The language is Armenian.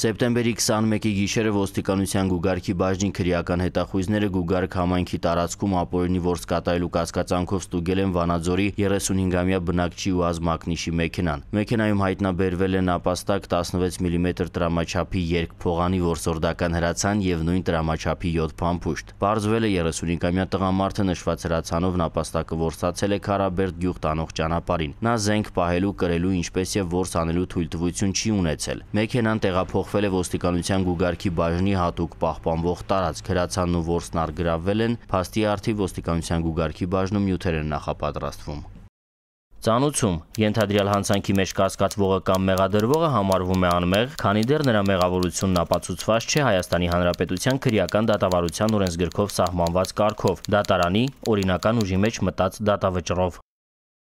Սեպտեմբերի 21-ի գիշերը ոստիկանության գուգարքի բաժնի քրեական հետախույզները գուգարք համայնքի տարածքում ապօրինի ворս կատարելու կասկածանքով ստուգել են Վանաձորի 35-ամյա բնակչի ու ազմակնիշի մեքենան։ Մեքենայում հայտնաբերվել են ապաստակ 16 մմ տրամաչափի երկփողանի ворսորդական հրացան եւ նույն տրամաչափի 7 փամփուշտ։ Պարզվել է 35-ամյա տղամարդը նշված հրացանով նապաստակը ворսացել է Քարաբերդ գյուղ տանող ճանապարհին։ Նա զենք պահելու, կրելու, ինչպես եւ ворս անելու թույլտվություն չի ունեցել։ Մեքենան տեղափոխ փոխվել է ոստիկանության գուգարքի բաժնի հատուկ պահպանվող տարածք։ Հրացանն ու որսն արգրավվել են, փաստի արդի ոստիկանության գուգարքի բաժնում նյութեր են նախապատրաստվում։ Ծանուցում ենթադրյալ հանցանքի մեջ կասկածվողը կամ մեղադրվողը համարվում է անմեղ, քանի դեռ նրա մեղավորությունն ապացուցված չէ Հայաստանի Հանրապետության քրեական դատավարության օրենսգրքով սահմանված կարգով՝ դատարանի օրինական ուժի մեջ մտած դատավճռով։